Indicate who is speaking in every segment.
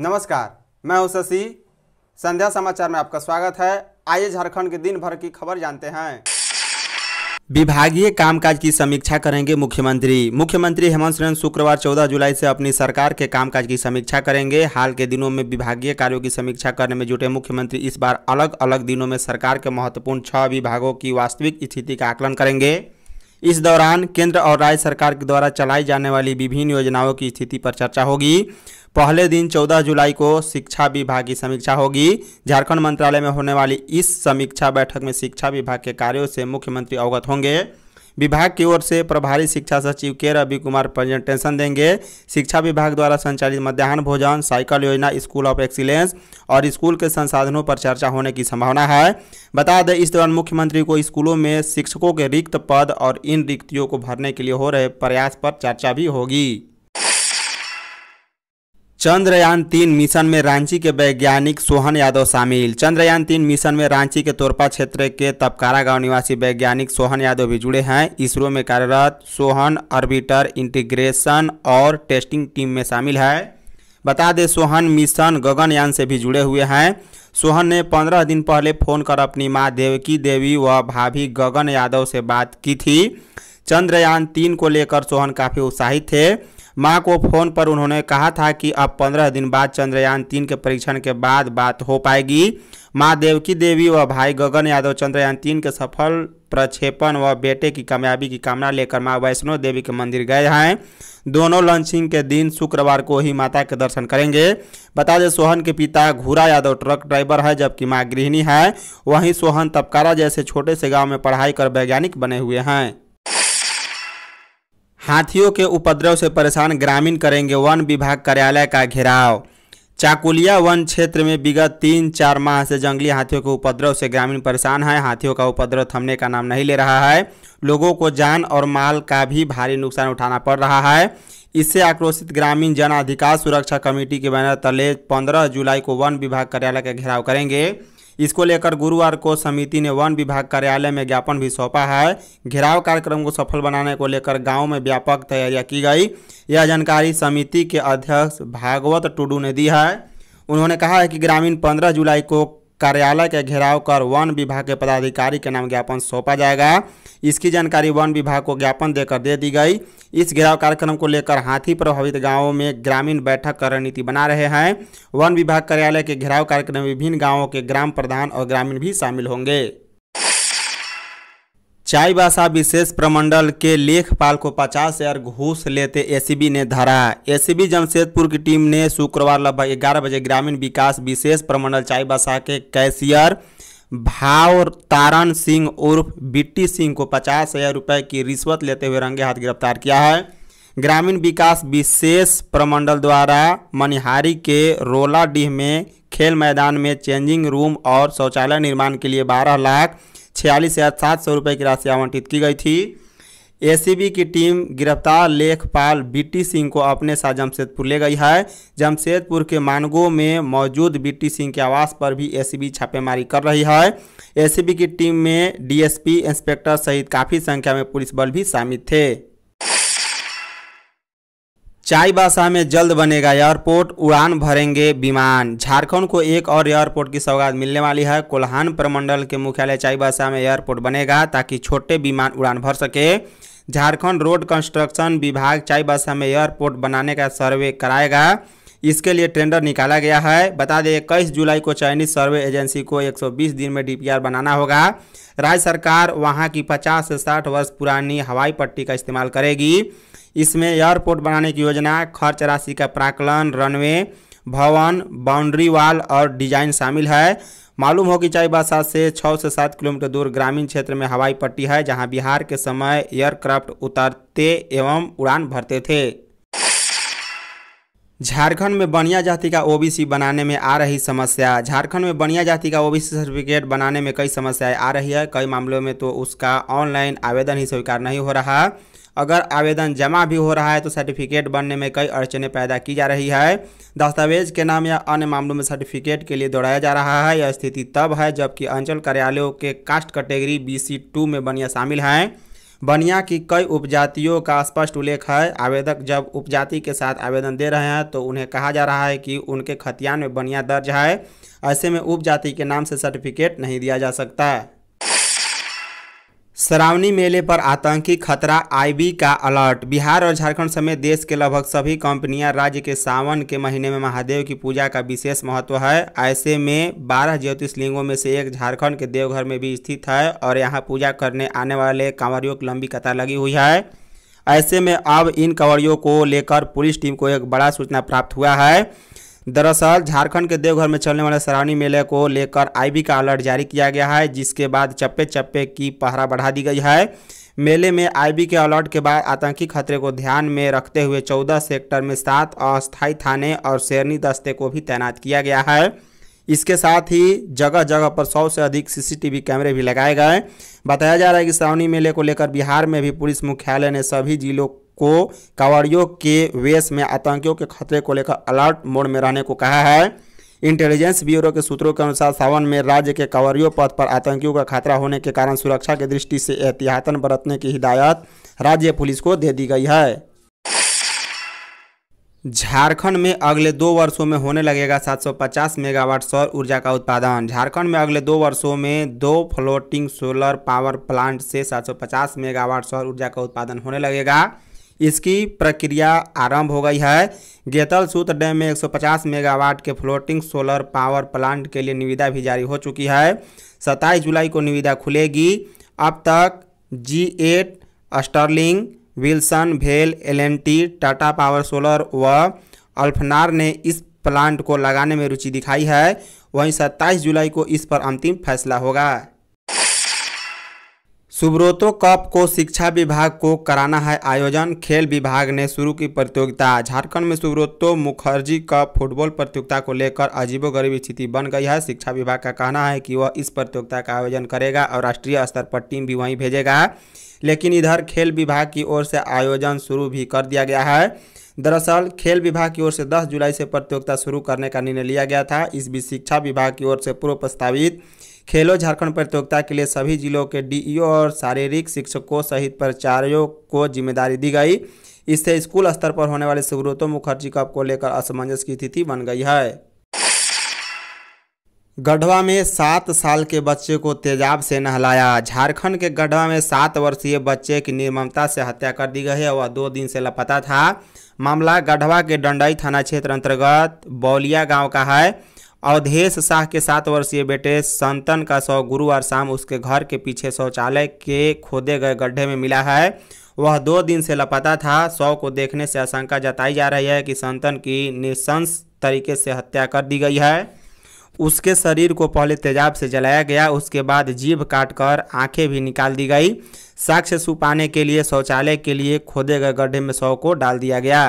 Speaker 1: नमस्कार मैं हूं शशि संध्या समाचार में आपका स्वागत है आइए झारखंड के दिन भर की खबर जानते हैं विभागीय कामकाज की समीक्षा करेंगे मुख्यमंत्री मुख्यमंत्री हेमंत सोरेन शुक्रवार 14 जुलाई से अपनी सरकार के कामकाज की समीक्षा करेंगे हाल के दिनों में विभागीय कार्यों की समीक्षा करने में जुटे मुख्यमंत्री इस बार अलग अलग दिनों में सरकार के महत्वपूर्ण छह विभागों की वास्तविक स्थिति का आकलन करेंगे इस दौरान केंद्र और राज्य सरकार के द्वारा चलाई जाने वाली विभिन्न योजनाओं की स्थिति पर चर्चा होगी पहले दिन 14 जुलाई को शिक्षा विभाग की समीक्षा होगी झारखंड मंत्रालय में होने वाली इस समीक्षा बैठक में शिक्षा विभाग के कार्यों से मुख्यमंत्री अवगत होंगे विभाग की ओर से प्रभारी शिक्षा सचिव के रवि कुमार प्रेजेंटेशन देंगे शिक्षा विभाग द्वारा संचालित मध्याह्न भोजन साइकिल योजना स्कूल ऑफ एक्सीलेंस और स्कूल के संसाधनों पर चर्चा होने की संभावना है बता दें इस दौरान मुख्यमंत्री को स्कूलों में शिक्षकों के रिक्त पद और इन रिक्तियों को भरने के लिए हो रहे प्रयास पर चर्चा भी होगी चंद्रयान तीन मिशन में रांची के वैज्ञानिक सोहन यादव शामिल चंद्रयान तीन मिशन में रांची के तोरपा क्षेत्र के तपकारा गांव निवासी वैज्ञानिक सोहन यादव भी जुड़े हैं इसरो में कार्यरत सोहन ऑर्बिटर इंटीग्रेशन और टेस्टिंग टीम में शामिल है बता दें सोहन मिशन गगनयान से भी जुड़े हुए हैं सोहन ने पंद्रह दिन पहले फ़ोन कर अपनी माँ देवकी देवी व भाभी गगन यादव से बात की थी चंद्रयान तीन को लेकर सोहन काफ़ी उत्साहित थे मां को फोन पर उन्होंने कहा था कि अब पंद्रह दिन बाद चंद्रयान तीन के परीक्षण के बाद बात हो पाएगी मां देवकी देवी व भाई गगन यादव चंद्रयान तीन के सफल प्रक्षेपण व बेटे की कामयाबी की कामना लेकर मां वैष्णो देवी के मंदिर गए हैं दोनों लॉन्चिंग के दिन शुक्रवार को ही माता के दर्शन करेंगे बता दें सोहन के पिता घूरा यादव ट्रक ड्राइवर है जबकि मां गृहिणी है वहीं सोहन तपकारा जैसे छोटे से गांव में पढ़ाई कर वैज्ञानिक बने हुए हैं हाथियों के उपद्रव से परेशान ग्रामीण करेंगे वन विभाग कार्यालय का घेराव चाकुलिया वन क्षेत्र में विगत तीन चार माह से जंगली हाथियों के उपद्रव से ग्रामीण परेशान है हाथियों का उपद्रव थमने का नाम नहीं ले रहा है लोगों को जान और माल का भी भारी नुकसान उठाना पड़ रहा है इससे आक्रोशित ग्रामीण जन अधिकार सुरक्षा कमेटी के बैनर तले पंद्रह जुलाई को वन विभाग कार्यालय का घेराव करेंगे इसको लेकर गुरुवार को समिति ने वन विभाग कार्यालय में ज्ञापन भी सौंपा है घेराव कार्यक्रम को सफल बनाने को लेकर गाँव में व्यापक तैयारियां की गई यह जानकारी समिति के अध्यक्ष भागवत टुडू ने दी है उन्होंने कहा है कि ग्रामीण पंद्रह जुलाई को कार्यालय के घेराव कर वन विभाग के पदाधिकारी के नाम ज्ञापन सौंपा जाएगा इसकी जानकारी वन विभाग को ज्ञापन देकर दे दी गई इस घेराव कार्यक्रम को लेकर हाथी प्रभावित गांवों में ग्रामीण बैठक का रणनीति बना रहे हैं वन विभाग कार्यालय के घेराव कार्यक्रम में विभिन्न गांवों के ग्राम प्रधान और ग्रामीण भी शामिल होंगे चाईबासा विशेष प्रमंडल के लेखपाल को 50 हजार घूस लेते एसीबी ने धरा एसीबी जमशेदपुर की टीम ने शुक्रवार लगभग ग्यारह बजे ग्रामीण विकास विशेष प्रमंडल चाईबासा के कैशियर भाव तारण सिंह उर्फ बिट्टी सिंह को पचास हजार रुपये की रिश्वत लेते हुए रंगे हाथ गिरफ्तार किया है ग्रामीण विकास विशेष प्रमंडल द्वारा मनिहारी के रोलाडीह में खेल मैदान में चेंजिंग रूम और शौचालय निर्माण के लिए बारह लाख छियालीस हज़ार सात सौ रुपये की राशि आवंटित की गई थी एसीबी की टीम गिरफ्तार लेखपाल बीटी सिंह को अपने साथ जमशेदपुर ले गई है जमशेदपुर के मानगो में मौजूद बीटी सिंह के आवास पर भी एसीबी छापेमारी कर रही है एसीबी की टीम में डीएसपी इंस्पेक्टर सहित काफ़ी संख्या में पुलिस बल भी शामिल थे चाईबासा में जल्द बनेगा एयरपोर्ट उड़ान भरेंगे विमान झारखंड को एक और एयरपोर्ट की सौगात मिलने वाली है कोल्हान प्रमंडल के मुख्यालय चाईबासा में एयरपोर्ट बनेगा ताकि छोटे विमान उड़ान भर सके झारखंड रोड कंस्ट्रक्शन विभाग चाईबासा में एयरपोर्ट बनाने का सर्वे कराएगा इसके लिए टेंडर निकाला गया है बता दें इक्कीस जुलाई को चाइनीज सर्वे एजेंसी को 120 दिन में डीपीआर बनाना होगा राज्य सरकार वहां की 50 से 60 वर्ष पुरानी हवाई पट्टी का इस्तेमाल करेगी इसमें एयरपोर्ट बनाने की योजना खर्च राशि का प्राकलन रनवे भवन बाउंड्री वाल और डिजाइन शामिल है मालूम हो कि चाईबासा से छः से सात किलोमीटर दूर ग्रामीण क्षेत्र में हवाई पट्टी है जहां बिहार के समय एयरक्राफ्ट उतरते एवं उड़ान भरते थे झारखंड में बनिया जाति का ओबीसी बनाने में आ रही समस्या झारखंड में बनिया जाति का ओबीसी सर्टिफिकेट बनाने में कई समस्याएं आ रही है कई मामलों में तो उसका ऑनलाइन आवेदन ही स्वीकार नहीं हो रहा अगर आवेदन जमा भी हो रहा है तो सर्टिफिकेट बनने में कई अड़चने पैदा की जा रही है दस्तावेज के नाम या अन्य मामलों में सर्टिफिकेट के लिए दौड़ाया जा रहा है यह स्थिति तब है जबकि अंचल कार्यालयों के caste category B C two में बनिया शामिल हैं बनिया की कई उपजातियों का स्पष्ट उल्लेख है आवेदक जब उपजाति के साथ आवेदन दे रहे हैं तो उन्हें कहा जा रहा है कि उनके खतियान में बनिया दर्ज है ऐसे में उपजाति के नाम से सर्टिफिकेट नहीं दिया जा सकता श्रावणी मेले पर आतंकी खतरा आईबी का अलर्ट बिहार और झारखंड समेत देश के लगभग सभी कंपनियां राज्य के सावन के महीने में महादेव की पूजा का विशेष महत्व है ऐसे में 12 लिंगों में से एक झारखंड के देवघर में भी स्थित है और यहां पूजा करने आने वाले कांवरियों की लंबी कतार लगी हुई है ऐसे में अब इन कांवरियों को लेकर पुलिस टीम को एक बड़ा सूचना प्राप्त हुआ है दरअसल झारखंड के देवघर में चलने वाले सराहनी मेले को लेकर आईबी का अलर्ट जारी किया गया है जिसके बाद चप्पे चप्पे की पहरा बढ़ा दी गई है मेले में आईबी के अलर्ट के बाद आतंकी खतरे को ध्यान में रखते हुए 14 सेक्टर में सात अस्थायी थाने और शेरनी दस्ते को भी तैनात किया गया है इसके साथ ही जगह जगह पर सौ से अधिक सीसीटीवी कैमरे भी लगाए गए बताया जा रहा है कि सावनी मेले को लेकर बिहार में भी पुलिस मुख्यालय ने सभी जिलों को कावड़ियों के वेश में आतंकियों के खतरे को लेकर अलर्ट मोड में रहने को कहा है इंटेलिजेंस ब्यूरो के सूत्रों के अनुसार सावन में राज्य के कावरियों पथ पर आतंकियों का खतरा होने के कारण सुरक्षा की दृष्टि से एहतियातन बरतने की हिदायत राज्य पुलिस को दे दी गई है झारखंड में अगले दो वर्षों में होने लगेगा 750 मेगावाट सौर ऊर्जा का उत्पादन झारखंड में अगले दो वर्षों में दो फ्लोटिंग सोलर पावर प्लांट से 750 मेगावाट सौर ऊर्जा का उत्पादन होने लगेगा इसकी प्रक्रिया आरंभ हो गई है गेतल सूत्र डैम में 150 मेगावाट के फ्लोटिंग सोलर पावर प्लांट के लिए निविदा भी जारी हो चुकी है सत्ताईस जुलाई को निविदा खुलेगी अब तक जी एट स्टर्लिंग विल्सन भेल एलएनटी टाटा पावर सोलर व अल्फनार ने इस प्लांट को लगाने में रुचि दिखाई है वहीं 27 जुलाई को इस पर अंतिम फैसला होगा सुब्रोतो कप को शिक्षा विभाग को कराना है आयोजन खेल विभाग ने शुरू की प्रतियोगिता झारखंड में सुब्रोतो मुखर्जी कप फुटबॉल प्रतियोगिता को लेकर अजीबो गरीब स्थिति बन गई है शिक्षा विभाग का कहना है कि वह इस प्रतियोगिता का आयोजन करेगा और राष्ट्रीय स्तर पर टीम भी वहीं भेजेगा लेकिन इधर खेल विभाग की ओर से आयोजन शुरू भी कर दिया गया है दरअसल खेल विभाग की ओर से 10 जुलाई से प्रतियोगिता शुरू करने का निर्णय लिया गया था इस बीच शिक्षा विभाग की ओर से पूर्व प्रस्तावित खेलो झारखंड प्रतियोगिता के लिए सभी जिलों के डीईओ और शारीरिक शिक्षकों सहित प्राचार्यों को जिम्मेदारी दी गई इससे स्कूल स्तर पर होने वाले सुब्रतो मुखर्जी कप को लेकर असमंजस की स्थिति बन गई है गढ़वा में सात साल के बच्चे को तेजाब से नहलाया झारखंड के गढ़वा में सात वर्षीय बच्चे की निर्ममता से हत्या कर दी गई है वह दो दिन से लापता था मामला गढ़वा के डंडई थाना क्षेत्र अंतर्गत बौलिया गांव का है अवधेश शाह के सात वर्षीय बेटे संतन का शव गुरुवार शाम उसके घर के पीछे शौचालय के खोदे गए गड्ढे में मिला है वह दो दिन से लापता था शव को देखने से आशंका जताई जा रही है कि संतन की निशंस तरीके से हत्या कर दी गई है उसके शरीर को पहले तेजाब से जलाया गया उसके बाद जीभ काटकर आंखें भी निकाल दी गई साक्ष्य सुपाने के लिए शौचालय के लिए खोदे गए गड्ढे में शव को डाल दिया गया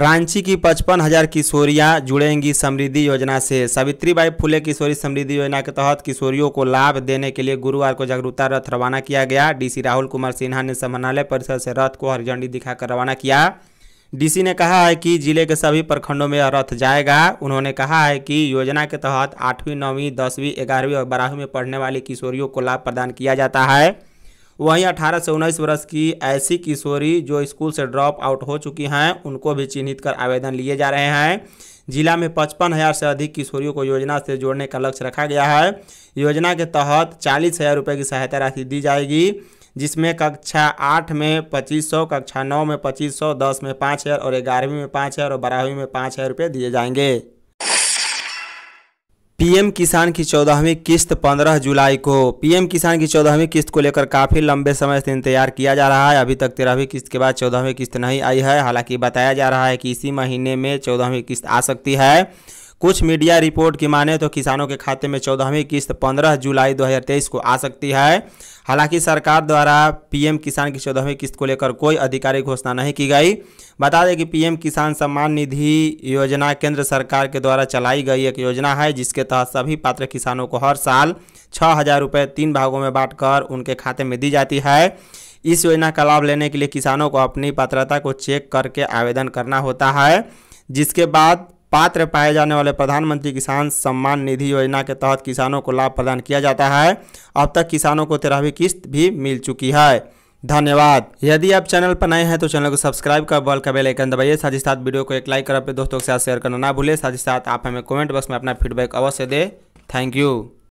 Speaker 1: रांची की पचपन हजार किशोरियाँ जुड़ेंगी समृद्धि योजना से सावित्रीबाई फुले किशोरी समृद्धि योजना के तहत किशोरियों को लाभ देने के लिए गुरुवार को जागरूकता रथ रवाना किया गया डीसी राहुल कुमार सिन्हा ने समाहरणालय परिसर से रथ को हरी झंडी दिखाकर रवाना किया डीसी ने कहा है कि जिले के सभी प्रखंडों में रथ जाएगा उन्होंने कहा है कि योजना के तहत आठवीं नौवीं दसवीं ग्यारहवीं और बारहवीं में पढ़ने वाली किशोरियों को लाभ प्रदान किया जाता है वहीं अठारह से उन्नीस वर्ष की ऐसी किशोरी जो स्कूल से ड्रॉप आउट हो चुकी हैं उनको भी चिन्हित कर आवेदन लिए जा रहे हैं जिला में पचपन हज़ार से अधिक किशोरियों को योजना से जोड़ने का लक्ष्य रखा गया है योजना के तहत चालीस हज़ार रुपये की सहायता राशि दी जाएगी जिसमें कक्षा आठ में पच्चीस सौ कक्षा नौ में पच्चीस सौ दस में पाँच हज़ार और ग्यारहवीं में पाँच हज़ार और बारहवीं में पाँच हज़ार रुपये दिए जाएंगे पीएम किसान की चौदहवीं किस्त 15 जुलाई को पीएम किसान की चौदहवीं किस्त को लेकर काफ़ी लंबे समय से इंतजार किया जा रहा है अभी तक तेरहवीं किस्त के बाद चौदहवीं किस्त नहीं आई है हालांकि बताया जा रहा है कि इसी महीने में चौदहवीं किस्त आ सकती है कुछ मीडिया रिपोर्ट की माने तो किसानों के खाते में चौदहवीं किस्त 15 जुलाई 2023 को आ सकती है हालांकि सरकार द्वारा पीएम किसान की चौदहवीं किस्त को लेकर कोई आधिकारिक घोषणा नहीं की गई बता दें कि पीएम किसान सम्मान निधि योजना केंद्र सरकार के द्वारा चलाई गई एक योजना है जिसके तहत सभी पात्र किसानों को हर साल छः हज़ार रुपये तीन भागों में बांटकर उनके खाते में दी जाती है इस योजना का लाभ लेने के लिए किसानों को अपनी पात्रता को चेक करके आवेदन करना होता है जिसके बाद पात्र पाए जाने वाले प्रधानमंत्री किसान सम्मान निधि योजना के तहत किसानों को लाभ प्रदान किया जाता है अब तक किसानों को तेरहवीं किस्त भी मिल चुकी है धन्यवाद यदि आप चैनल पर नए हैं तो चैनल को सब्सक्राइब कर बॉल का बेलाइकन दबाइए साथ ही साथ वीडियो को एक लाइक कर अपने दोस्तों के साथ शेयर करना ना भूलें साथ ही साथ आप हमें कमेंट बॉक्स में अपना फीडबैक अवश्य दें थैंक यू